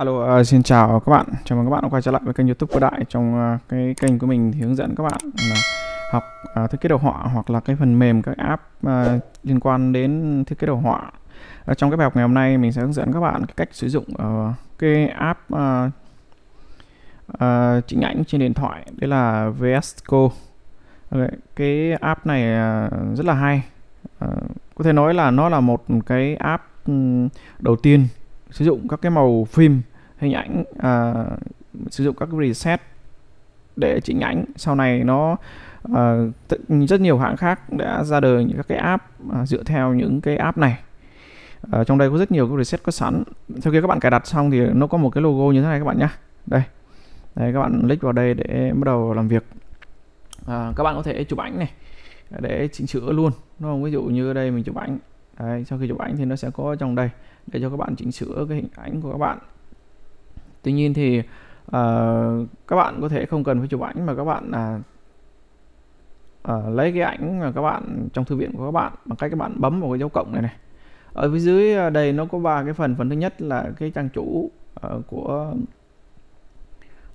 Alo, uh, xin chào các bạn. Chào mừng các bạn đã quay trở lại với kênh YouTube của Đại. Trong uh, cái kênh của mình thì hướng dẫn các bạn là học uh, thiết kế đồ họa hoặc là cái phần mềm các app uh, liên quan đến thiết kế đồ họa. Uh, trong cái bài học ngày hôm nay mình sẽ hướng dẫn các bạn cái cách sử dụng uh, cái app uh, uh, chỉnh ảnh trên điện thoại. đấy là VSCO. Okay. Cái app này uh, rất là hay. Uh, có thể nói là nó là một cái app đầu tiên sử dụng các cái màu phim hình ảnh à, sử dụng các reset để chỉnh ảnh sau này nó à, rất nhiều hãng khác đã ra đời những các cái app à, dựa theo những cái app này à, trong đây có rất nhiều cái preset có sẵn sau khi các bạn cài đặt xong thì nó có một cái logo như thế này các bạn nhé đây đây các bạn click vào đây để bắt đầu làm việc à, các bạn có thể chụp ảnh này để chỉnh sửa luôn đúng ví dụ như đây mình chụp ảnh Đấy, sau khi chụp ảnh thì nó sẽ có trong đây để cho các bạn chỉnh sửa cái hình ảnh của các bạn tuy nhiên thì uh, các bạn có thể không cần phải chụp ảnh mà các bạn uh, uh, lấy cái ảnh mà các bạn trong thư viện của các bạn bằng cách các bạn bấm vào cái dấu cộng này này ở phía dưới ờ, đây nó có ba cái phần phần thứ nhất là cái trang chủ uh, của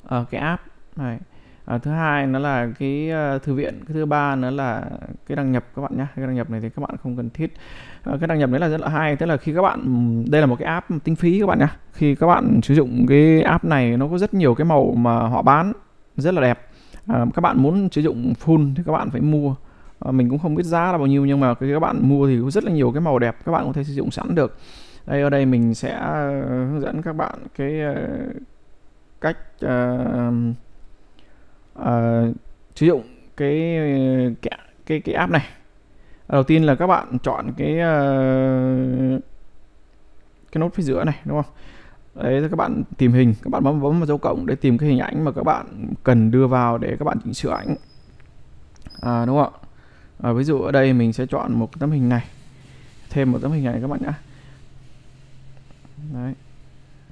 uh, cái app này à, thứ hai nó là cái uh, thư viện cái thứ ba nó là cái đăng nhập các bạn nhé cái đăng nhập này thì các bạn không cần thiết à, cái đăng nhập đấy là rất là hay tức là khi các bạn đây là một cái app tinh phí các bạn nhé khi các bạn sử dụng cái app này nó có rất nhiều cái màu mà họ bán rất là đẹp à, các bạn muốn sử dụng full thì các bạn phải mua à, mình cũng không biết giá là bao nhiêu nhưng mà khi các bạn mua thì có rất là nhiều cái màu đẹp các bạn có thể sử dụng sẵn được đây ở đây mình sẽ hướng dẫn các bạn cái cách uh, uh, sử dụng cái cái cái cái app này đầu tiên là các bạn chọn cái uh, cái nốt phía giữa này đúng không đấy các bạn tìm hình các bạn bấm bấm vào dấu cộng để tìm cái hình ảnh mà các bạn cần đưa vào để các bạn chỉnh sửa ảnh à, đúng không ạ à, ví dụ ở đây mình sẽ chọn một tấm hình này thêm một tấm hình này các bạn nhá đấy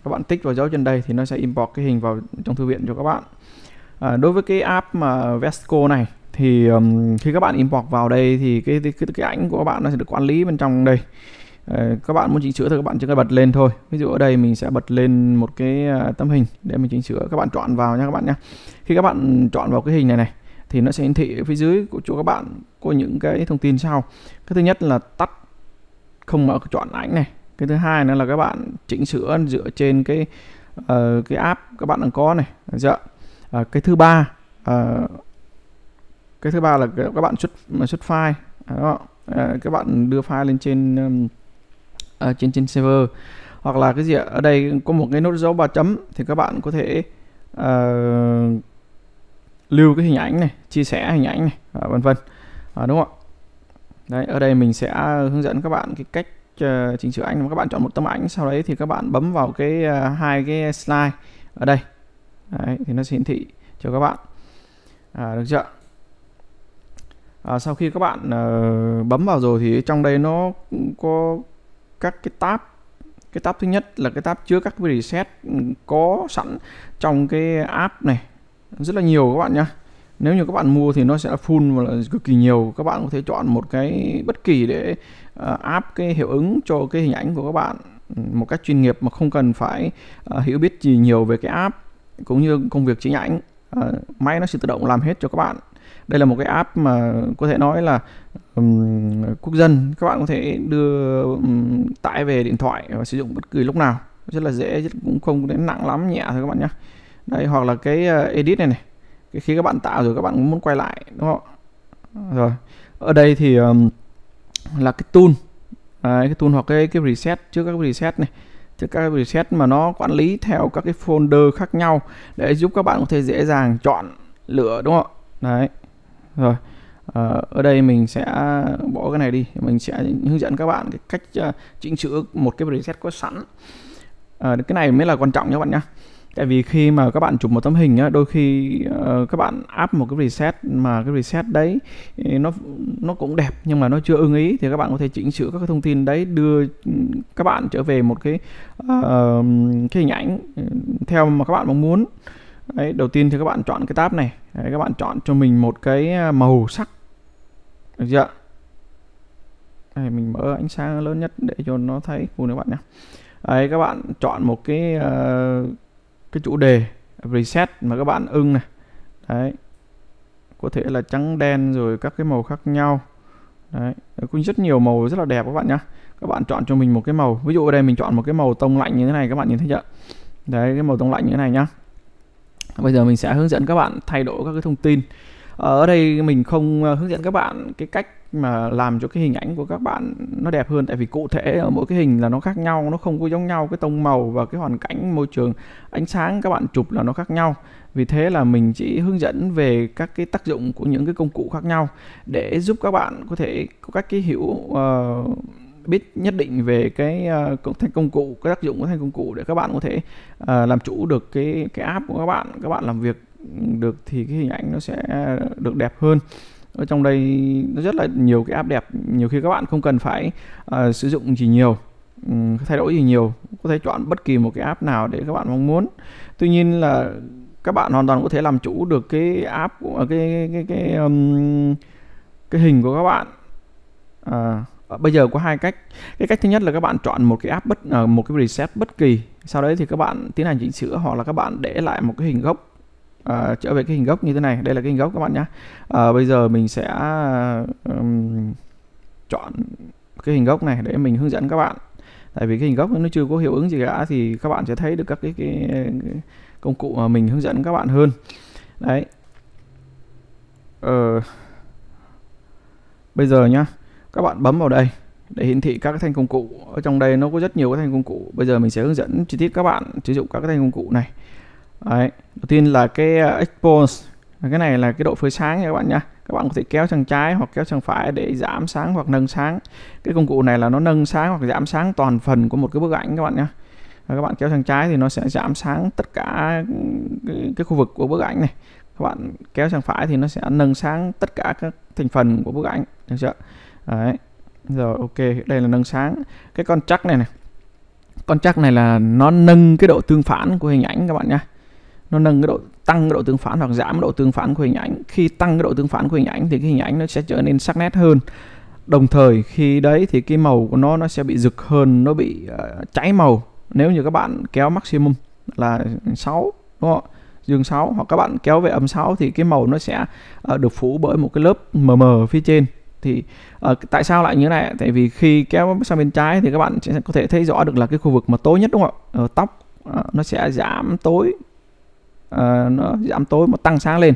các bạn tích vào dấu trên đây thì nó sẽ import cái hình vào trong thư viện cho các bạn à, đối với cái app mà Vesco này thì um, khi các bạn import vào đây thì cái cái, cái ảnh của các bạn nó sẽ được quản lý bên trong đây à, các bạn muốn chỉnh sửa thì các bạn chỉ cần bật lên thôi ví dụ ở đây mình sẽ bật lên một cái tấm hình để mình chỉnh sửa các bạn chọn vào nha các bạn nhé khi các bạn chọn vào cái hình này này thì nó sẽ hiển thị ở phía dưới của chỗ các bạn có những cái thông tin sau cái thứ nhất là tắt không mở chọn ảnh này cái thứ hai nữa là các bạn chỉnh sửa dựa trên cái uh, cái app các bạn đang có này dạ à, cái thứ ba à, cái thứ ba là các bạn xuất xuất file đó à, các bạn đưa file lên trên um, à, trên trên server hoặc là cái gì ở đây có một cái nốt dấu ba chấm thì các bạn có thể à, lưu cái hình ảnh này chia sẻ hình ảnh này à, vân vân à, đúng không ạ đấy ở đây mình sẽ hướng dẫn các bạn cái cách à, chỉnh sửa ảnh các bạn chọn một tấm ảnh sau đấy thì các bạn bấm vào cái à, hai cái slide ở đây Đấy, thì nó sẽ hiển thị cho các bạn à, được chưa à, sau khi các bạn uh, bấm vào rồi thì trong đây nó có các cái tab cái tab thứ nhất là cái tab chứa các cái reset ừ, có sẵn trong cái app này rất là nhiều các bạn nhá. nếu như các bạn mua thì nó sẽ là full và là cực kỳ nhiều các bạn có thể chọn một cái bất kỳ để uh, ờ, áp cái hiệu ứng cho cái hình ảnh của các bạn ừ, một cách chuyên nghiệp mà không cần phải uh, hiểu biết gì nhiều về cái app cũng như công việc chính ảnh uh, máy nó sẽ tự động làm hết cho các bạn đây là một cái app mà có thể nói là um, quốc dân các bạn có thể đưa um, tải về điện thoại và sử dụng bất cứ lúc nào rất là dễ cũng không đến nặng lắm nhẹ thôi các bạn nhé đây hoặc là cái ờ, edit này này cái khi các bạn tạo rồi các bạn muốn quay lại đúng không rồi ở đây thì um, là cái tool à, cái tool hoặc cái cái reset trước các reset này chứ các preset mà nó quản lý theo các cái folder khác nhau để giúp các bạn có thể dễ dàng chọn lựa đúng không đấy rồi à, ở đây mình sẽ bỏ cái này đi mình sẽ hướng dẫn các bạn cái cách ờ, chỉnh sửa một cái preset có sẵn à, cái này mới là quan trọng nhé các bạn nhé tại vì khi mà các bạn chụp một tấm hình á đôi khi uh, các bạn áp một cái reset mà cái reset đấy ừ, nó nó cũng đẹp nhưng mà nó chưa ưng ý thì các bạn có thể chỉnh sửa các cái thông tin đấy đưa ừ, các bạn trở về một cái uh, cái hình ảnh ừ, theo mà các bạn mong muốn đấy đầu tiên thì các bạn chọn cái tab này đấy, các bạn chọn cho mình một cái ờ, màu sắc được chưa đây, mình mở ánh sáng lớn nhất để cho nó thấy phù các bạn nhé đấy các bạn chọn một cái uh, cái chủ đề reset mà các bạn ưng này đấy có thể là trắng đen rồi các cái màu khác nhau đấy cũng rất nhiều màu rất là đẹp các bạn nhá. các bạn chọn cho mình một cái màu ví dụ ở đây mình chọn một cái màu tông lạnh như thế này các bạn nhìn thấy chưa đấy cái màu tông lạnh như thế này nhá bây giờ mình sẽ hướng dẫn các bạn thay đổi các cái thông tin ờ, ở đây mình không ờ, hướng dẫn các bạn cái cách mà làm cho cái hình ảnh của các bạn nó đẹp hơn tại vì cụ thể ở mỗi cái hình là nó khác nhau nó không có giống nhau cái tông màu và cái hoàn cảnh môi trường ánh sáng các bạn chụp là nó khác nhau vì thế là mình chỉ hướng dẫn về các cái tác dụng của những cái công cụ khác nhau để giúp các bạn có thể có các cái hiểu uh, biết nhất định về cái uh, thành công cụ cái tác dụng của thành công cụ để các bạn có thể uh, làm chủ được cái cái app của các bạn các bạn làm việc được thì cái hình ảnh nó sẽ được đẹp hơn ở trong đây nó rất là nhiều cái app đẹp nhiều khi các bạn không cần phải uh, sử dụng gì nhiều um, thay đổi gì nhiều có thể chọn bất kỳ một cái app nào để các bạn mong muốn tuy nhiên là các bạn hoàn toàn có thể làm chủ được cái app của ờ, cái cái cái cái, um, cái hình của các bạn à, bây giờ có hai cách cái cách thứ nhất là các bạn chọn một cái app bất một cái reset bất kỳ sau đấy thì các bạn tiến hành chỉnh sửa hoặc là các bạn để lại một cái hình gốc uh, à, trở về cái hình gốc như thế này đây là cái hình gốc các bạn nhé uh, à, bây giờ mình sẽ um, chọn cái hình gốc này để mình hướng dẫn các bạn tại vì cái hình gốc nó chưa có hiệu ứng gì cả thì các bạn sẽ thấy được các cái, cái, công cụ mà mình hướng dẫn các bạn hơn đấy ờ, bây giờ nhá các bạn bấm vào đây để hiển thị các cái thanh công cụ ở trong đây nó có rất nhiều cái thanh công cụ bây giờ mình sẽ hướng dẫn chi tiết các bạn sử dụng các cái thanh công cụ này Đấy, đầu tiên là cái ờ, expose cái này là cái độ phơi sáng nha các bạn nhá các bạn có thể kéo sang trái hoặc kéo sang phải để giảm sáng hoặc nâng sáng cái công cụ này là nó nâng sáng hoặc giảm sáng toàn phần của một cái bức ảnh các bạn nhá các bạn kéo sang trái thì nó sẽ giảm sáng tất cả ừ, cái, khu vực của bức ảnh này các bạn kéo sang phải thì nó sẽ nâng sáng tất cả các thành phần của bức ảnh được chưa đấy rồi ok đây là nâng sáng cái con chắc này này con chắc này là nó nâng cái độ tương phản của hình ảnh các bạn nhá nó nâng cái độ tăng cái độ tương phản hoặc giảm độ tương phản của hình ảnh khi tăng cái độ tương phản của hình ảnh thì cái hình ảnh nó sẽ trở nên sắc nét hơn đồng thời khi đấy thì cái màu của nó nó sẽ bị rực hơn nó bị uh, cháy màu nếu như các bạn kéo maximum là 6 đúng không dương 6 hoặc các bạn kéo về âm 6 thì cái màu nó sẽ uh, được phủ bởi một cái lớp mờ mờ phía trên thì uh, tại sao lại như này tại vì khi kéo sang bên trái thì các bạn sẽ có thể thấy rõ được là cái khu vực mà tối nhất đúng không ạ uh, tóc uh, nó sẽ giảm tối Ờ, nó giảm tối mà tăng sáng lên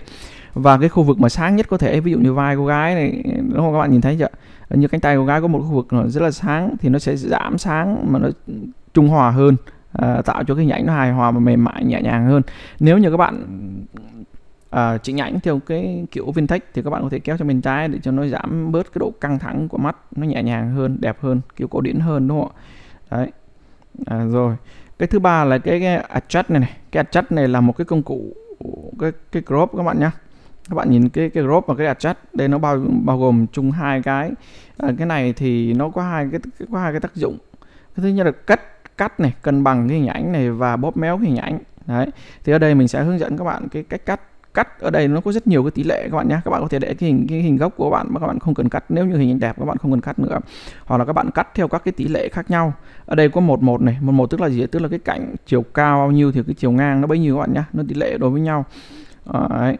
và cái khu vực mà sáng nhất có thể ví dụ như vai cô gái này đúng không các bạn nhìn thấy chưa như cánh tay cô gái có một khu vực rất là sáng thì nó sẽ giảm sáng mà nó trung hòa hơn uh, tạo cho cái nhảy nó hài hòa và mềm mại nhẹ nhàng hơn nếu như các bạn uh, chỉnh ảnh theo cái kiểu vintage thì các bạn có thể kéo cho bên trái để cho nó giảm bớt cái độ căng thẳng của mắt nó nhẹ nhàng hơn đẹp hơn kiểu cổ điển hơn đúng không ạ đấy à, rồi cái thứ ba là cái, cái adjust này, này cái adjust này là một cái công cụ cái cái crop các bạn nhá, các bạn nhìn cái cái crop và cái adjust đây nó bao bao gồm chung hai cái à, cái này thì nó có hai cái có hai cái tác dụng cái thứ nhất là cắt cắt này cân bằng cái hình ảnh này và bóp méo cái hình ảnh đấy thì ở đây mình sẽ hướng dẫn các bạn cái cách cắt cắt ở đây nó có rất nhiều cái tỷ lệ các bạn nhé các bạn có thể để cái hình cái hình gốc của bạn mà các bạn không cần cắt nếu như hình ảnh đẹp các bạn không cần cắt nữa hoặc là các bạn cắt theo các cái tỷ lệ khác nhau ở đây có một một này một một tức là gì tức là cái cạnh chiều cao bao nhiêu thì cái chiều ngang nó bấy nhiêu các bạn nhé nó tỷ lệ đối với nhau Đấy.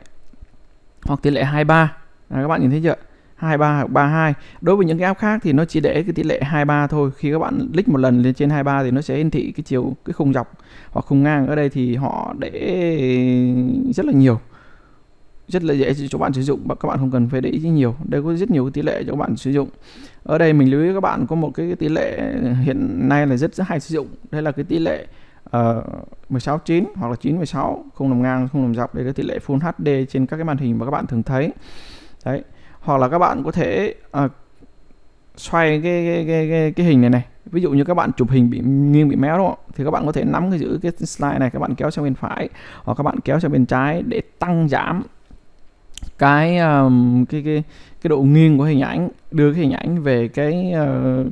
hoặc tỷ lệ hai ba các bạn nhìn thấy chưa 23 hoặc 32. Đối với những cái app khác thì nó chỉ để cái tỷ lệ 23 thôi. Khi các bạn click một lần lên trên 23 thì nó sẽ hiển thị cái chiều cái khung dọc hoặc khung ngang. Ở đây thì họ để rất là nhiều rất là dễ cho các bạn sử dụng và các bạn không cần phải để ý nhiều đây có rất nhiều tỷ lệ cho các bạn sử dụng ở đây mình lưu ý các bạn có một cái tỷ lệ hiện nay là rất, rất hay sử dụng đây là cái tỷ lệ uh, 16 9 hoặc là 9 16 không nằm ngang không nằm dọc đây là tỷ lệ Full HD trên các cái màn hình mà các bạn thường thấy đấy hoặc là các bạn có thể uh, xoay cái cái, cái cái cái hình này này ví dụ như các bạn chụp hình bị nghiêng bị méo đúng không thì các bạn có thể nắm cái giữ cái slide này các bạn kéo sang bên phải hoặc các bạn kéo sang bên trái để tăng giảm cái um, cái cái cái độ nghiêng của hình ảnh đưa cái hình ảnh về cái uh,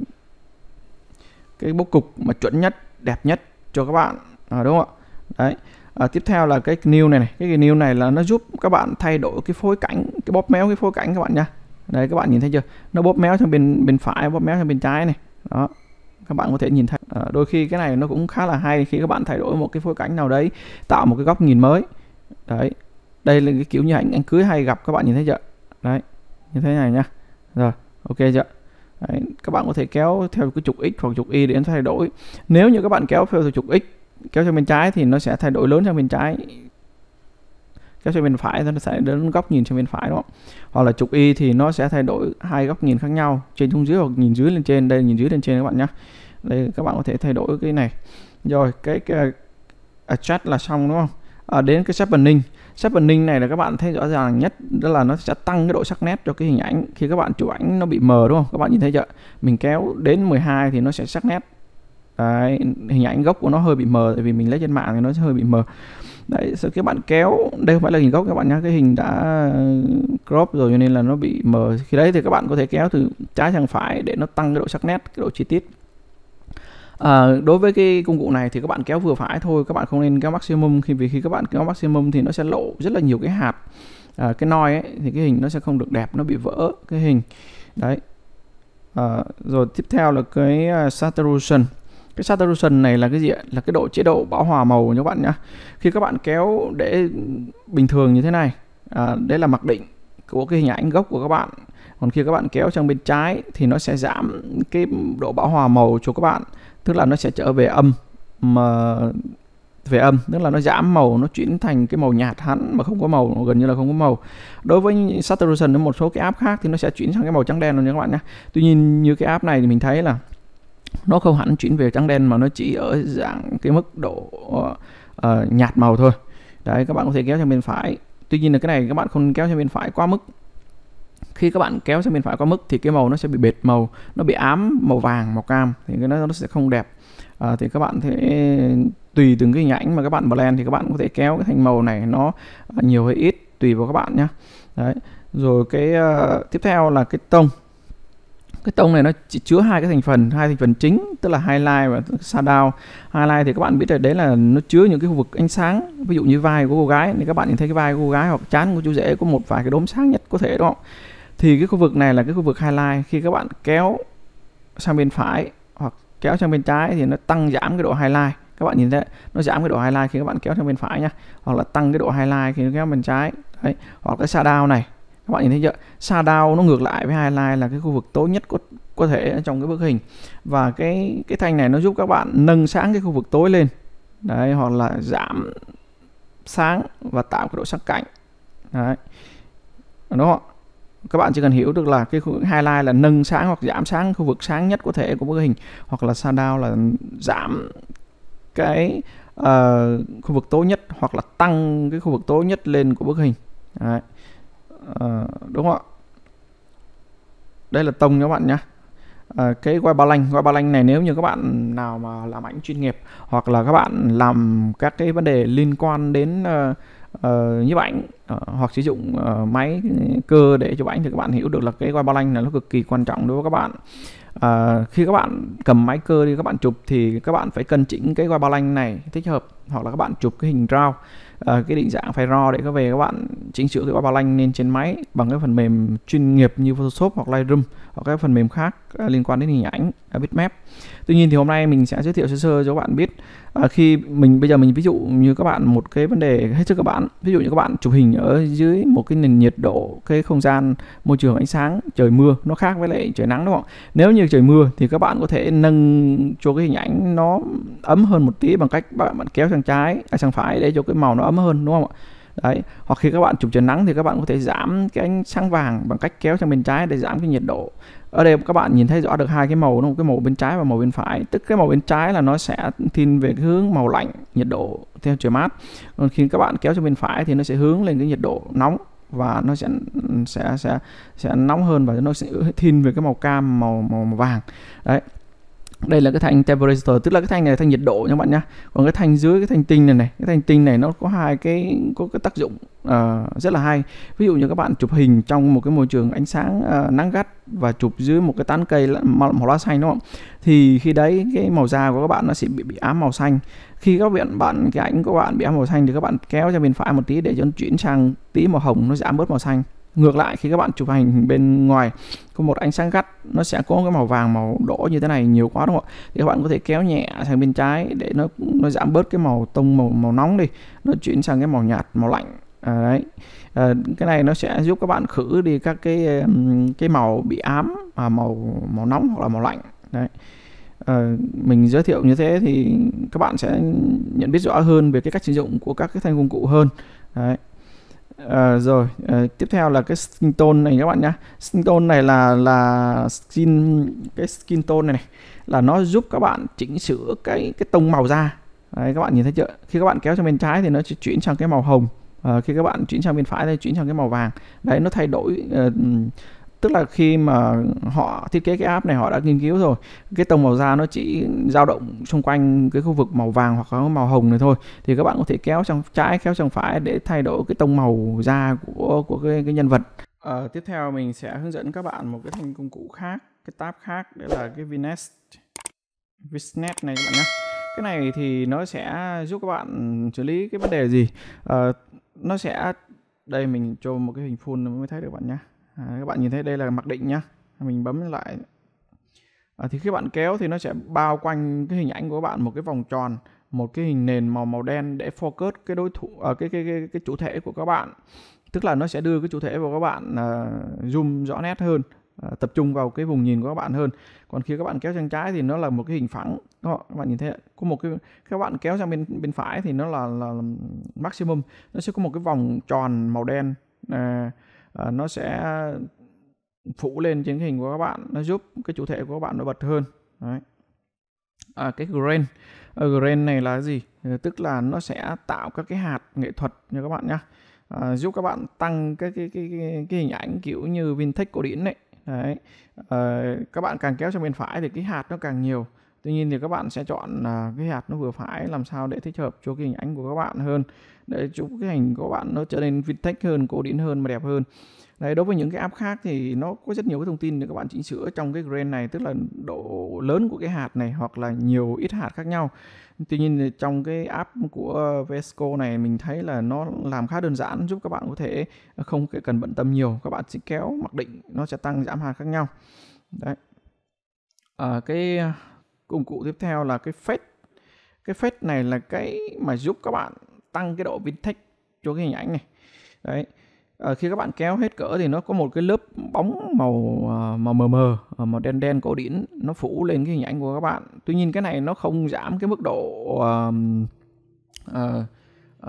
cái bố cục mà chuẩn nhất đẹp nhất cho các bạn à, đúng không ạ đấy à, tiếp theo là cái new này, này cái new này là nó giúp các bạn thay đổi cái phối cảnh cái bóp méo cái phối cảnh các bạn nha đấy các bạn nhìn thấy chưa nó bóp méo sang bên bên phải bóp méo sang bên trái này đó các bạn có thể nhìn thấy à, đôi khi cái này nó cũng khá là hay khi các bạn thay đổi một cái phối cảnh nào đấy tạo một cái góc nhìn mới đấy đây là cái kiểu như anh anh cưới hay gặp các bạn nhìn thấy chưa đấy như thế này nhá rồi ok chưa đấy, các bạn có thể kéo theo cái trục x hoặc trục y để thay đổi nếu như các bạn kéo theo trục x kéo sang bên trái thì nó sẽ thay đổi lớn sang bên trái kéo sang bên phải thì nó sẽ đến góc nhìn sang bên phải đúng không hoặc là trục y thì nó sẽ thay đổi hai góc nhìn khác nhau trên xuống dưới hoặc nhìn dưới lên trên đây nhìn dưới lên trên các bạn nhá đây các bạn có thể thay đổi cái này rồi cái, cái à, adjust là xong đúng không à, đến cái sharpening sharpening này là các bạn thấy rõ ràng nhất đó là nó sẽ tăng cái độ sắc nét cho cái hình ảnh khi các bạn chụp ảnh nó bị mờ đúng không các bạn nhìn thấy chưa mình kéo đến 12 thì nó sẽ sắc nét Đấy, hình ảnh gốc của nó hơi bị mờ tại vì mình lấy trên mạng thì nó sẽ hơi bị mờ đấy sự các bạn kéo đây không phải là hình gốc các bạn nhá cái hình đã uh, crop rồi cho nên là nó bị mờ khi đấy thì các bạn có thể kéo từ trái sang phải để nó tăng cái độ sắc nét cái độ chi tiết À, đối với cái công cụ này thì các bạn kéo vừa phải thôi các bạn không nên kéo maximum khi vì khi các bạn kéo maximum thì nó sẽ lộ rất là nhiều cái hạt à, cái noi ấy thì cái hình nó sẽ không được đẹp nó bị vỡ cái hình đấy à, rồi tiếp theo là cái saturation cái saturation này là cái gì ạ là cái độ chế độ bão hòa màu của các bạn nhá khi các bạn kéo để bình thường như thế này à, đấy là mặc định của cái hình ảnh gốc của các bạn còn khi các bạn kéo sang bên trái thì nó sẽ giảm cái độ bão hòa màu cho các bạn tức là nó sẽ trở về âm mà về âm tức là nó giảm màu nó chuyển thành cái màu nhạt hẳn mà không có màu gần như là không có màu đối với saturation với một số cái app khác thì nó sẽ chuyển sang cái màu trắng đen luôn nha các bạn nhé tuy nhiên như cái app này thì mình thấy là nó không hẳn chuyển về trắng đen mà nó chỉ ở dạng cái mức độ uh, nhạt màu thôi đấy các bạn có thể kéo sang bên phải tuy nhiên là cái này các bạn không kéo sang bên phải quá mức khi các bạn kéo sang bên phải quá mức thì cái màu nó sẽ bị bệt màu nó bị ám màu vàng màu cam thì cái nó nó sẽ không đẹp à, thì các bạn thế tùy từng cái hình ảnh mà các bạn blend thì các bạn có thể kéo cái thành màu này nó à, nhiều hay ít tùy vào các bạn nhá đấy rồi cái uh, tiếp theo là cái tông cái tông này nó chỉ chứa hai cái thành phần hai thành phần chính tức là highlight và shadow highlight thì các bạn biết rồi đấy là nó chứa những cái khu vực ánh sáng ví dụ như vai của cô gái thì các bạn nhìn thấy cái vai của cô gái hoặc chán của chú rể có một vài cái đốm sáng nhất có thể đúng không thì cái khu vực này là cái khu vực highlight khi các bạn kéo sang bên phải hoặc kéo sang bên trái thì nó tăng giảm cái độ highlight các bạn nhìn thấy nó giảm cái độ highlight khi các bạn kéo sang bên phải nhá hoặc là tăng cái độ highlight khi nó kéo bên trái đấy hoặc cái shadow này các bạn nhìn thấy chưa shadow nó ngược lại với highlight là cái khu vực tối nhất có có thể trong cái bức hình và cái cái thanh này nó giúp các bạn nâng sáng cái khu vực tối lên đấy hoặc là giảm sáng và tạo cái độ sắc cạnh đấy đúng không các bạn chỉ cần hiểu được là cái khu vực highlight là nâng sáng hoặc giảm sáng khu vực sáng nhất có thể của bức hình hoặc là shadow là giảm cái uh, khu vực tối nhất hoặc là tăng cái khu vực tối nhất lên của bức hình Đấy. Uh, đúng không ạ đây là tông các bạn nhé À, ờ, cái web balance web balance này nếu như các bạn nào mà làm ảnh chuyên nghiệp hoặc là các bạn làm các cái vấn đề liên quan đến uh, uh, nhiếp ảnh uh, hoặc sử dụng uh, máy ừ, cơ để chụp ảnh thì các bạn hiểu được là cái bao lanh là nó cực kỳ quan trọng đối với các bạn uh, khi các bạn cầm máy cơ đi các bạn chụp thì các bạn phải cân chỉnh cái bao lanh này thích hợp hoặc là các bạn chụp cái hình rao uh, ờ, cái định dạng phải ro để các về các bạn chỉnh sửa cái quả ba lanh lên trên máy bằng các phần mềm chuyên nghiệp như Photoshop hoặc Lightroom hoặc các phần mềm khác à, liên quan đến hình ảnh à, bitmap. Tuy nhiên thì hôm nay mình sẽ giới thiệu sơ sơ cho các bạn biết à, khi mình bây giờ mình ví dụ như các bạn một cái vấn đề hết sức các bạn ví dụ như các bạn chụp hình ở dưới một cái nền nhiệt độ cái không gian môi trường ánh sáng trời mưa nó khác với lại trời nắng đúng không? Nếu như trời mưa thì các bạn có thể nâng cho cái hình ảnh nó ấm hơn một tí bằng cách bạn, bạn kéo sang trái à, sang phải để cho cái màu nó ấm hơn đúng không ạ? đấy hoặc khi các bạn chụp trời nắng thì các bạn có thể giảm cái ánh sáng vàng bằng cách kéo sang bên trái để giảm cái nhiệt độ ở đây các bạn nhìn thấy rõ được hai cái màu đúng không cái màu bên trái và màu bên phải tức cái màu bên trái là nó sẽ thiên về cái hướng màu lạnh nhiệt độ theo trời mát còn khi các bạn kéo sang bên phải thì nó sẽ hướng lên cái nhiệt độ nóng và nó sẽ sẽ sẽ sẽ nóng hơn và nó sẽ thiên về cái màu cam màu màu, màu vàng đấy đây là cái thanh temperature tức là cái thanh này là thanh nhiệt độ nha bạn nhá còn cái thanh dưới cái thanh tinh này này cái thanh tinh này nó có hai cái có cái tác dụng uh, rất là hay ví dụ như các bạn chụp hình trong một cái môi trường ánh sáng uh, nắng gắt và chụp dưới một cái tán cây màu, màu lá xanh đúng không thì khi đấy cái màu da của các bạn nó sẽ bị bị ám màu xanh khi các bạn bạn cái ảnh của bạn bị ám màu xanh thì các bạn kéo ra bên phải một tí để cho nó chuyển sang tí màu hồng nó giảm bớt màu xanh ngược lại khi các bạn chụp hình bên ngoài có một ánh sáng gắt nó sẽ có cái màu vàng màu đỏ như thế này nhiều quá đúng không ạ thì các bạn có thể kéo nhẹ sang bên trái để nó nó giảm bớt cái màu tông màu màu nóng đi nó chuyển sang cái màu nhạt màu lạnh à, đấy à, cái này nó sẽ giúp các bạn khử đi các cái cái màu bị ám à, màu màu nóng hoặc là màu lạnh đấy à, mình giới thiệu như thế thì các bạn sẽ nhận biết rõ hơn về cái cách sử dụng của các cái thanh công cụ hơn đấy À, rồi à, tiếp theo là cái skin tone này các bạn nhá skin tone này là là skin cái skin tone này, này là nó giúp các bạn chỉnh sửa cái cái tông màu da Đấy, các bạn nhìn thấy chưa khi các bạn kéo sang bên trái thì nó sẽ chuyển sang cái màu hồng à, khi các bạn chuyển sang bên phải thì chuyển sang cái màu vàng đấy nó thay đổi uh, tức là khi mà họ thiết kế cái app này họ đã nghiên cứu rồi cái tông màu da nó chỉ dao động xung quanh cái khu vực màu vàng hoặc màu hồng này thôi thì các bạn có thể kéo sang trái kéo sang phải để thay đổi cái tông màu da của của cái, cái nhân vật à, tiếp theo mình sẽ hướng dẫn các bạn một cái thanh công cụ khác cái tab khác đó là cái vignette vignette này các bạn nhé cái này thì nó sẽ giúp các bạn xử lý cái vấn đề gì à, nó sẽ đây mình cho một cái hình full mới thấy được bạn nhé À, các bạn nhìn thấy đây là mặc định nhá mình bấm lại à, thì khi bạn kéo thì nó sẽ bao quanh cái hình ảnh của bạn một cái vòng tròn một cái hình nền màu màu đen để focus cái đối thủ ở à, cái, cái cái cái chủ thể của các bạn tức là nó sẽ đưa cái chủ thể vào các bạn à, zoom rõ nét hơn à, tập trung vào cái vùng nhìn của các bạn hơn còn khi các bạn kéo sang trái thì nó là một cái hình phẳng đó, các bạn nhìn thấy có một cái các bạn kéo sang bên bên phải thì nó là là maximum nó sẽ có một cái vòng tròn màu đen à, Ờ, nó sẽ phủ lên trên hình của các bạn nó giúp cái chủ thể của các bạn nó bật hơn Đấy. À, cái grain à, grain này là gì ờ, tức là nó sẽ tạo các cái hạt nghệ thuật nha các bạn nhá à, giúp các bạn tăng cái cái cái cái, cái hình ảnh kiểu như vintage cổ điển này đấy à, các bạn càng kéo sang bên phải thì cái hạt nó càng nhiều tuy nhiên thì các bạn sẽ chọn à, cái hạt nó vừa phải làm sao để thích hợp cho cái hình ảnh của các bạn hơn để giúp cái hình của bạn nó trở nên vintage hơn cổ điển hơn mà đẹp hơn Đấy, đối với những cái app khác thì nó có rất nhiều cái thông tin để các bạn chỉnh sửa trong cái grain này tức là độ lớn của cái hạt này hoặc là nhiều ít hạt khác nhau tuy nhiên trong cái app của Vesco này mình thấy là nó làm khá đơn giản giúp các bạn có thể không cần bận tâm nhiều các bạn chỉ kéo mặc định nó sẽ tăng giảm hạt khác nhau đấy à, cái công cụ tiếp theo là cái fade cái fade này là cái mà giúp các bạn tăng cái độ vintage cho cái hình ảnh này đấy à, khi các bạn kéo hết cỡ thì nó có một cái lớp bóng màu ờ, màu mờ mờ ờ, màu đen đen cổ điển nó phủ lên cái hình ảnh của các bạn tuy nhiên cái này nó không giảm cái mức độ uh, uh,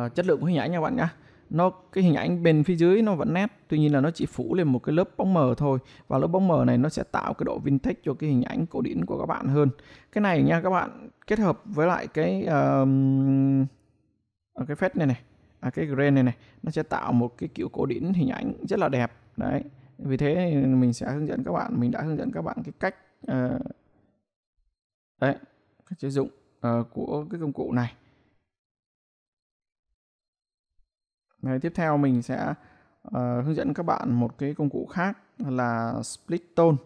uh, chất lượng của hình ảnh nha các bạn nhé nó cái hình ảnh bên phía dưới nó vẫn nét tuy nhiên là nó chỉ phủ lên một cái lớp bóng mờ thôi và lớp bóng mờ này nó sẽ tạo cái độ vintage cho cái hình ảnh cổ điển của các bạn hơn cái này nha các bạn kết hợp với lại cái uh, cái phép này này à, cái grain này này nó sẽ tạo một cái kiểu cổ điển hình ảnh rất là đẹp đấy vì thế mình sẽ hướng dẫn các bạn mình đã hướng dẫn các bạn cái cách uh, đấy cách sử dụng uh, của cái công cụ này Đấy, tiếp theo mình sẽ uh, hướng dẫn các bạn một cái công cụ khác là split tone.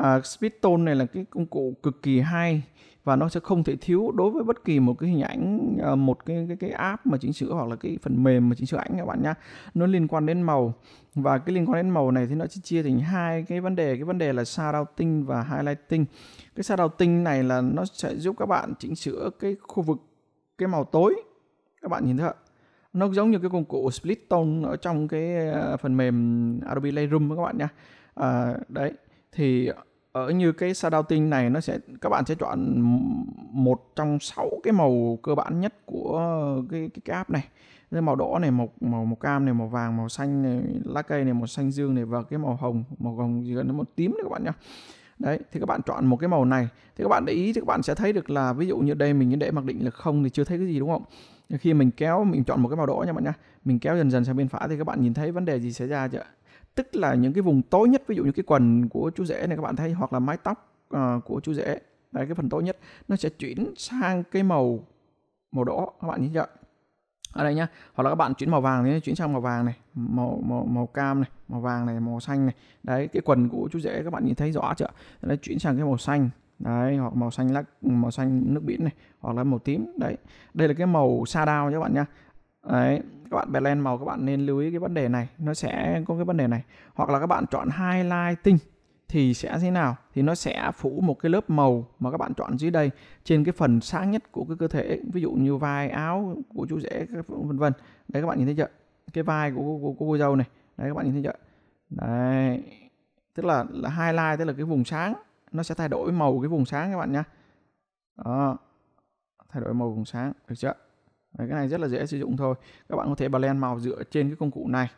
Uh, split tone này là cái công cụ cực kỳ hay và nó sẽ không thể thiếu đối với bất kỳ một cái hình ảnh uh, một cái cái cái app mà chỉnh sửa hoặc là cái phần mềm mà chỉnh sửa ảnh các bạn nhá. Nó liên quan đến màu và cái liên quan đến màu này thì nó chia thành hai cái vấn đề, cái vấn đề là shadowing và highlighting. Cái shadowing này là nó sẽ giúp các bạn chỉnh sửa cái khu vực cái màu tối. Các bạn nhìn thấy ạ nó giống như cái công cụ split tone ở trong cái ờ, phần mềm Adobe Lightroom các bạn nhé à, ờ, đấy thì ở như cái shadowing này nó sẽ các bạn sẽ chọn một trong sáu cái màu cơ bản nhất của cái cái, cái app này cái màu đỏ này màu màu màu cam này màu vàng màu xanh này, lá cây này màu xanh dương này và cái màu hồng màu hồng gì gần màu tím đấy các bạn nhá đấy thì các bạn chọn một cái màu này thì các bạn để ý thì các bạn sẽ thấy được là ví dụ như đây mình để mặc định là không thì chưa thấy cái gì đúng không khi mình kéo mình chọn một cái màu đỏ nha bạn nhá mình kéo dần dần sang bên phải thì các bạn nhìn thấy vấn đề gì xảy ra chưa tức là những cái vùng tối nhất ví dụ như cái quần của chú rể này các bạn thấy hoặc là mái tóc uh, của chú rể đấy cái phần tối nhất nó sẽ chuyển sang cái màu màu đỏ các bạn nhìn chưa ở đây nhá hoặc là các bạn chuyển màu vàng thì chuyển sang màu vàng này màu màu màu cam này màu vàng này màu xanh này đấy cái quần của chú rể các bạn nhìn thấy rõ chưa nó chuyển sang cái màu xanh đấy hoặc màu xanh lá màu xanh nước biển này hoặc là màu tím đấy đây là cái màu shadow các bạn nhá đấy các bạn blend màu các bạn nên lưu ý cái vấn đề này nó sẽ có cái vấn đề này hoặc là các bạn chọn highlighting thì sẽ thế nào thì nó sẽ phủ một cái lớp màu mà các bạn chọn dưới đây trên cái phần sáng nhất của cái cơ thể ví dụ như vai áo của chú rể vân vân đấy các bạn nhìn thấy chưa cái vai của, của, của cô dâu này đấy các bạn nhìn thấy chưa đấy tức là, là highlight tức là cái vùng sáng nó sẽ thay đổi màu cái vùng sáng các bạn nhé đó thay đổi màu vùng sáng được chưa Đấy, cái này rất là dễ sử dụng thôi các bạn có thể blend màu dựa trên cái công cụ này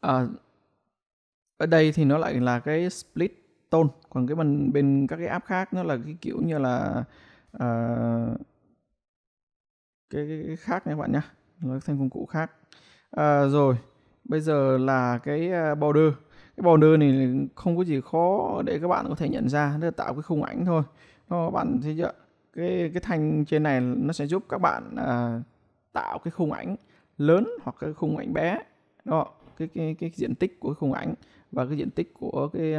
à, ở đây thì nó lại là cái split tone còn cái bên bên các cái app khác nó là cái kiểu như là uh, cái, cái, cái khác này các bạn nhé nó thành công cụ khác à, rồi bây giờ là cái à, border cái border này không có gì khó để các bạn có thể nhận ra nó tạo cái khung ảnh thôi các bạn thấy chưa cái cái thanh trên này nó sẽ giúp các bạn à, tạo cái khung ảnh lớn hoặc cái khung ảnh bé đó cái cái cái diện tích của cái khung ảnh và cái diện tích của cái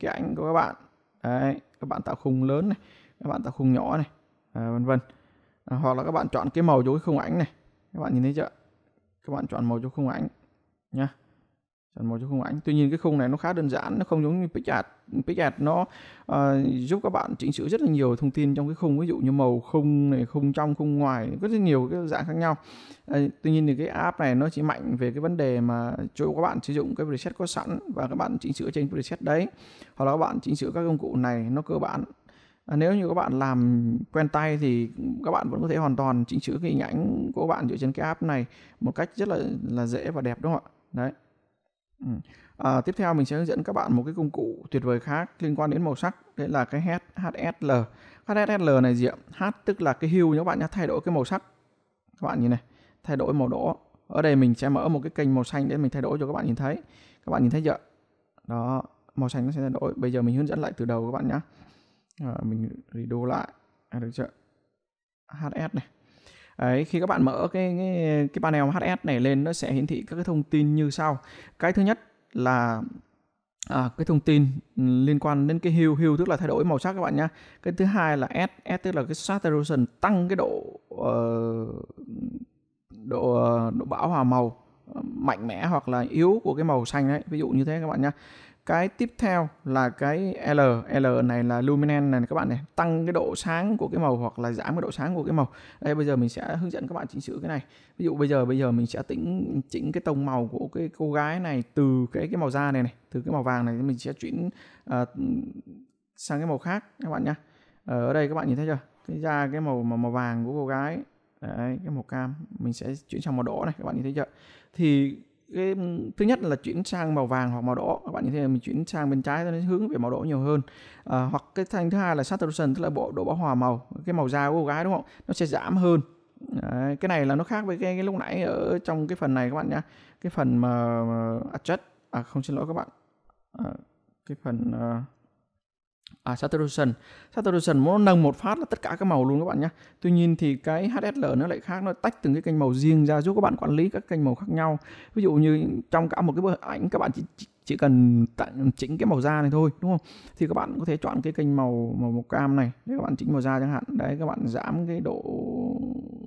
cái ảnh của các bạn đấy các bạn tạo khung lớn này các bạn tạo khung nhỏ này à, vân vân à, hoặc là các bạn chọn cái màu cho cái khung ảnh này các bạn nhìn thấy chưa các bạn chọn màu cho khung ảnh nhá chọn màu cho khung ảnh tuy nhiên cái khung này nó khá đơn giản nó không giống như PixArt PixArt nó uh, giúp các bạn chỉnh sửa rất là nhiều thông tin trong cái khung ví dụ như màu khung này khung trong khung ngoài rất là nhiều cái dạng khác nhau uh, tuy nhiên thì cái app này nó chỉ mạnh về cái vấn đề mà cho các bạn sử dụng cái preset có sẵn và các bạn chỉnh sửa trên preset đấy hoặc là các bạn chỉnh sửa các công cụ này nó cơ bản ờ, nếu như các bạn làm quen tay thì các bạn vẫn có thể hoàn toàn chỉnh sửa cái hình ảnh của các bạn dựa trên cái app này một cách rất là là dễ và đẹp đúng không ạ đấy Ừ. À, tiếp theo mình sẽ hướng dẫn các bạn một cái công cụ tuyệt vời khác liên quan đến màu sắc đấy là cái HED HSL HSL này gì ạ? H tức là cái hue nhé các bạn nhé thay đổi cái màu sắc các bạn nhìn này thay đổi màu đỏ ở đây mình sẽ mở một cái kênh màu xanh để mình thay đổi cho các bạn nhìn thấy các bạn nhìn thấy chưa đó màu xanh nó sẽ thay đổi bây giờ mình hướng dẫn lại từ đầu các bạn nhé à, mình redo lại à, được chưa HS này Đấy, khi các bạn mở cái, cái cái panel HS này lên nó sẽ hiển thị các cái thông tin như sau. Cái thứ nhất là à, cái thông tin liên quan đến cái hue hue tức là thay đổi màu sắc các bạn nhá cái thứ hai là s s tức là cái saturation tăng cái độ uh, độ ờ, độ bão hòa màu ờ, mạnh mẽ hoặc là yếu của cái màu xanh đấy ví dụ như thế các bạn nhá cái tiếp theo là cái L L này là luminance này các bạn này tăng cái độ sáng của cái màu hoặc là giảm cái độ sáng của cái màu đây bây giờ mình sẽ hướng dẫn các bạn chỉnh sửa cái này ví dụ bây giờ bây giờ mình sẽ tính chỉnh cái tông màu của cái cô gái này từ cái cái màu da này này từ cái màu vàng này mình sẽ chuyển uh, sang cái màu khác các bạn nhá ờ, ở đây các bạn nhìn thấy chưa cái da cái màu màu, màu vàng của cô gái Đấy, cái màu cam mình sẽ chuyển sang màu đỏ này các bạn nhìn thấy chưa thì cái thứ nhất là chuyển sang màu vàng hoặc màu đỏ các bạn nhìn thấy mình chuyển sang bên trái nó hướng về màu đỏ nhiều hơn à, hoặc cái thành thứ hai là saturation tức là bộ độ bão hòa màu cái màu da của cô gái đúng không nó sẽ giảm hơn à, cái này là nó khác với cái, cái lúc nãy ở trong cái phần này các bạn nhá cái phần mà, mà adjust à không xin lỗi các bạn à, cái phần uh, à, saturation saturation nó nâng một phát là tất cả các màu luôn các bạn nhé tuy nhiên thì cái HSL nó lại khác nó tách từng cái kênh màu riêng ra giúp các bạn quản lý các kênh màu khác nhau ví dụ như trong cả một cái bức ảnh các bạn chỉ chỉ cần chỉnh cái màu da này thôi đúng không thì các bạn có thể chọn cái kênh màu màu màu cam này để các bạn chỉnh màu da chẳng hạn đấy các bạn giảm cái độ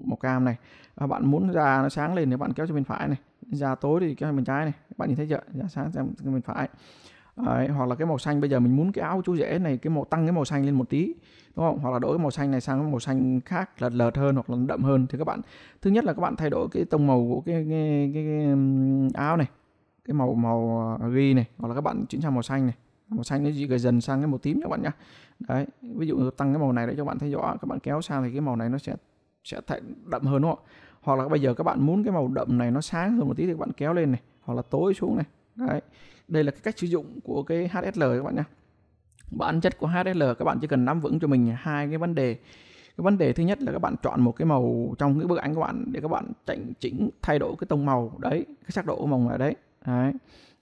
màu cam này à, bạn muốn da nó sáng lên thì bạn kéo cho bên phải này da tối thì kéo cho bên trái này Các bạn nhìn thấy chưa da sáng sang bên phải Đấy, hoặc là cái màu xanh bây giờ mình muốn cái áo chú rể này cái màu tăng cái màu xanh lên một tí đúng không hoặc là đổi cái màu xanh này sang cái màu xanh khác lợt lợt hơn hoặc là đậm hơn thì các bạn thứ nhất là các bạn thay đổi cái tông màu của cái cái, cái, cái um, áo này cái màu màu à, ghi này hoặc là các bạn chuyển sang màu xanh này màu xanh nó gì dần sang cái màu tím các bạn nhá đấy ví dụ tăng cái màu này để cho bạn thấy rõ các bạn kéo sang thì cái màu này nó sẽ sẽ thay đậm hơn đúng không hoặc là bây giờ các bạn muốn cái màu đậm này nó sáng hơn một tí thì các bạn kéo lên này hoặc là tối xuống này đấy đây là cái cách sử dụng của cái HSL các bạn nhé bản chất của HSL các bạn chỉ cần nắm vững cho mình hai cái vấn đề cái vấn đề thứ nhất là các bạn chọn một cái màu trong cái bức ảnh các bạn để các bạn chỉnh chỉnh thay đổi cái tông màu đấy cái sắc độ của màu này đấy, đấy.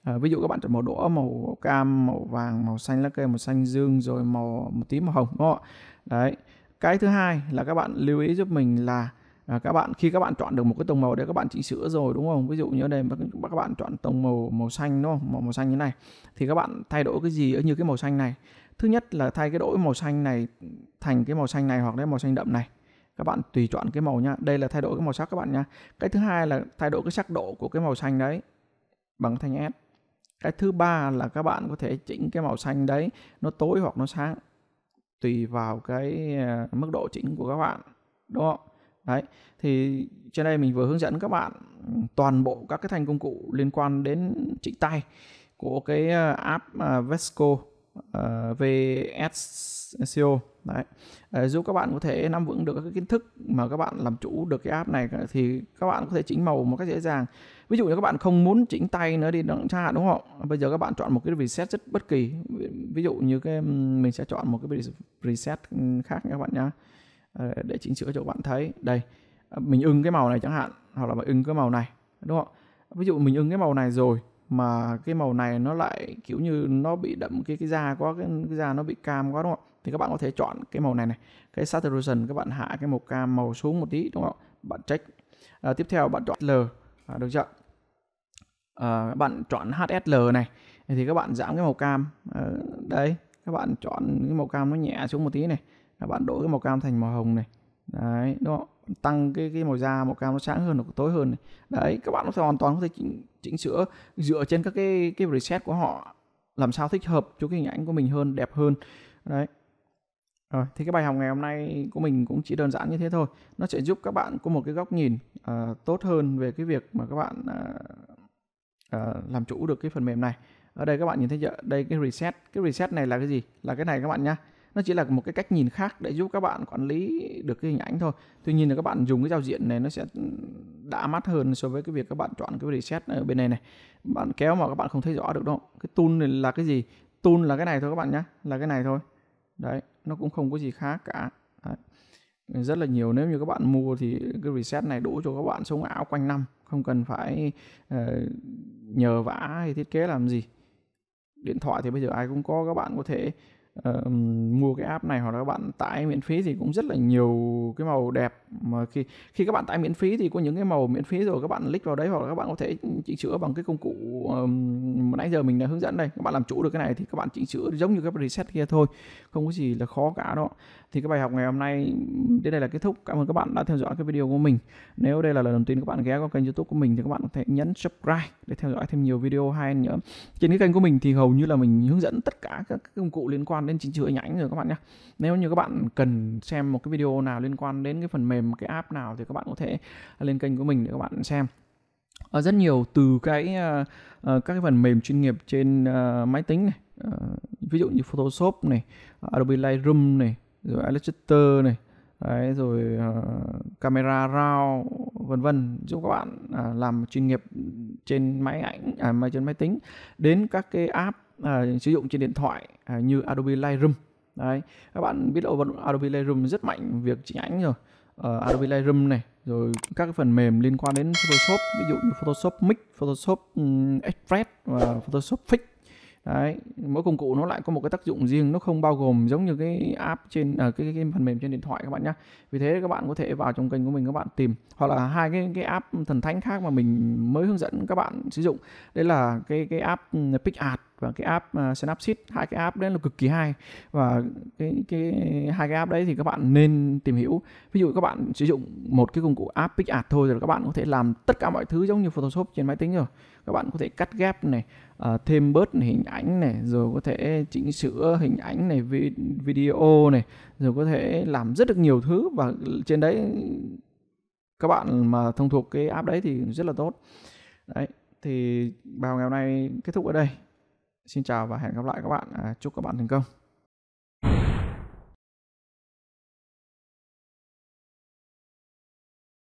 À, ví dụ các bạn chọn màu đỏ màu cam màu vàng màu xanh lá cây màu xanh dương rồi màu một tí màu hồng đúng không ạ đấy cái thứ hai là các bạn lưu ý giúp mình là à, các bạn khi các bạn chọn được một cái tông màu để các bạn chỉnh sửa rồi đúng không ví dụ như đây các bạn chọn tông màu màu xanh đúng không màu màu xanh như này thì các bạn thay đổi cái gì ở như cái màu xanh này thứ nhất là thay cái đổi màu xanh này thành cái màu xanh này hoặc là màu xanh đậm này các bạn tùy chọn cái màu nhá đây là thay đổi cái màu sắc các bạn nhá cái thứ hai là thay đổi cái sắc độ của cái màu xanh đấy bằng thanh s cái thứ ba là các bạn có thể chỉnh cái màu xanh đấy nó tối hoặc nó sáng tùy vào cái à, mức độ chỉnh của các bạn đúng không Đấy, thì trên đây mình vừa hướng dẫn các bạn toàn bộ các cái thanh công cụ liên quan đến trịnh tay của cái à, app à, Vesco uh, à, VSCO đấy giúp các bạn có thể nắm vững được các kiến thức mà các bạn làm chủ được cái app này thì các bạn có thể chỉnh màu một cách dễ dàng ví dụ như các bạn không muốn chỉnh tay nữa đi đặng cha đúng không bây giờ các bạn chọn một cái reset rất bất kỳ ví dụ như cái mình sẽ chọn một cái reset khác nha các bạn nhá Ờ, để chỉnh sửa cho các bạn thấy đây ờ, mình ưng cái màu này chẳng hạn hoặc là mình ưng cái màu này đúng không ví dụ mình ưng cái màu này rồi mà cái màu này nó lại kiểu như nó bị đậm cái cái da quá cái, cái da nó bị cam quá đúng không thì các bạn có thể chọn cái màu này này cái saturation các bạn hạ cái màu cam màu xuống một tí đúng không bạn check à, tiếp theo bạn chọn l à, được chưa à, bạn chọn hsl này thì các bạn giảm cái màu cam à, đấy các bạn chọn cái màu cam nó nhẹ xuống một tí này bạn đổi cái màu cam thành màu hồng này đấy đúng không tăng cái cái màu da màu cam nó sáng hơn nó tối hơn này. đấy các bạn có thể hoàn toàn có thể chỉnh, chỉnh sửa dựa trên các cái cái preset của họ làm sao thích hợp cho cái hình ảnh của mình hơn đẹp hơn đấy rồi thì cái bài học ngày hôm nay của mình cũng chỉ đơn giản như thế thôi nó sẽ giúp các bạn có một cái góc nhìn uh, tốt hơn về cái việc mà các bạn uh, uh, làm chủ được cái phần mềm này ở đây các bạn nhìn thấy chưa đây cái reset cái reset này là cái gì là cái này các bạn nhá nó chỉ là một cái cách nhìn khác để giúp các bạn quản lý được cái hình ảnh thôi tuy nhiên là các bạn dùng cái giao diện này nó sẽ ừ, đã mắt hơn so với cái việc các bạn chọn cái reset ở bên này này bạn kéo mà các bạn không thấy rõ được đâu cái tool này là cái gì tool là cái này thôi các bạn nhé là cái này thôi đấy nó cũng không có gì khác cả đấy. rất là nhiều nếu như các bạn mua thì cái reset này đủ cho các bạn sống ảo quanh năm không cần phải uh, nhờ vả hay thiết kế làm gì điện thoại thì bây giờ ai cũng có các bạn có thể uh, mua cái app này hoặc là các bạn tải miễn phí thì cũng rất là nhiều cái màu đẹp mà khi khi các bạn tải miễn phí thì có những cái màu miễn phí rồi các bạn click vào đấy hoặc là các bạn có thể chỉnh sửa bằng cái công cụ um, nãy giờ mình đã hướng dẫn đây các bạn làm chủ được cái này thì các bạn chỉnh sửa giống như cái reset kia thôi không có gì là khó cả đó thì cái bài học ngày hôm nay đến đây là kết thúc cảm ơn các bạn đã theo dõi cái video của mình nếu đây là lần đầu tiên các bạn ghé qua kênh youtube của mình thì các bạn có thể nhấn subscribe để theo dõi thêm nhiều video hay nữa trên cái kênh của mình thì hầu như là mình hướng dẫn tất cả các công cụ liên quan đến chỉnh sửa hình ảnh rồi các bạn nhé nếu như các bạn cần xem một cái video nào liên quan đến cái phần mềm cái app nào thì các bạn có thể lên kênh của mình để các bạn xem ờ, rất nhiều từ cái ờ, ờ, các cái phần mềm chuyên nghiệp trên máy tính này ví dụ như Photoshop này Adobe Lightroom này rồi illustrator này đấy, rồi uh, camera RAW vân vân giúp các bạn uh, làm chuyên nghiệp trên máy ảnh à mà trên máy tính đến các cái app uh, sử dụng trên điện thoại uh, như Adobe Lightroom đấy các bạn biết đâu Adobe Lightroom rất mạnh việc chỉnh ảnh rồi uh, Adobe Lightroom này rồi các cái phần mềm liên quan đến Photoshop ví dụ như Photoshop Mix, Photoshop Express và Photoshop Fix đấy mỗi công cụ nó lại có một cái tác dụng riêng nó không bao gồm giống như cái app trên à, cái, cái, cái phần mềm trên điện thoại các bạn nhé vì thế các bạn có thể vào trong kênh của mình các bạn tìm hoặc là hai cái cái app thần thánh khác mà mình mới hướng dẫn các bạn sử dụng đấy là cái cái app ừ, PickArt và cái app uh, à, Synapsis hai cái app đấy là cực kỳ hay và cái cái hai cái app đấy thì các bạn nên tìm hiểu ví dụ các bạn sử dụng một cái công cụ app picart thôi rồi các bạn có thể làm tất cả mọi thứ giống như Photoshop trên máy tính rồi các bạn có thể cắt ghép này uh, thêm bớt này, hình ảnh này rồi có thể chỉnh sửa hình ảnh này video này rồi có thể làm rất được nhiều thứ và trên đấy các bạn mà thông thuộc cái app đấy thì rất là tốt đấy thì bài ngày hôm nay kết thúc ở đây Xin chào và hẹn gặp lại các bạn. À, chúc các bạn thành công.